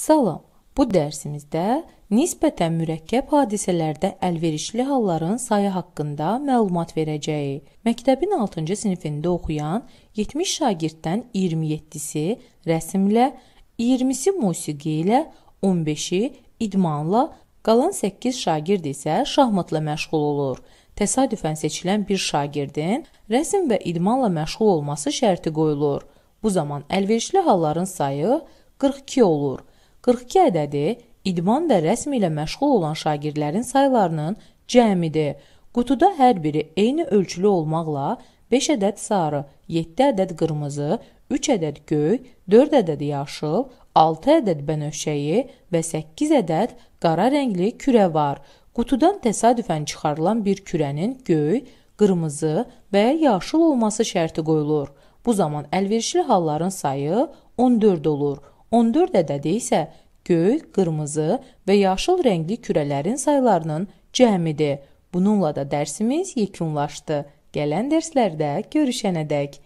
Salam. Bu dərsimizdə nisbətən mürəkkəb hadisələrdə əlverişli halların sayı haqqında məlumat verəcəyik. Məktəbin 6-cı sinifində oxuyan 70 şagirddən 27-si rəsmlə, 20-si musiqi ilə, 15-i idmanla, qalan 8 şagird isə şahmatla məşğul olur. Təsadüfən seçilən bir şagirdin rəsm və idmanla məşğul olması şərti qoyulur. Bu zaman əlverişli halların sayı 42 olur. 42 ədədi idman və rəsm ilə məşğul olan şagirdlərin saylarının cəmidir. Qutuda hər biri eyni ölçülü olmaqla 5 ədəd sarı, 7 ədəd qırmızı, 3 ədəd göy, 4 ədəd yaşıl, 6 ədəd bənövşəyi və 8 ədəd qara rəngli kürə var. Qutudan təsadüfən çıxarılan bir kürənin göy, qırmızı və yaşıl olması şərti qoyulur. Bu zaman əlverişli halların sayı 14 olur. 14 ədədi isə göy, qırmızı və yaşıl rəngli kürələrin saylarının cəmidir. Bununla da dərsimiz yekunlaşdı. Gələn dərslərdə görüşənədək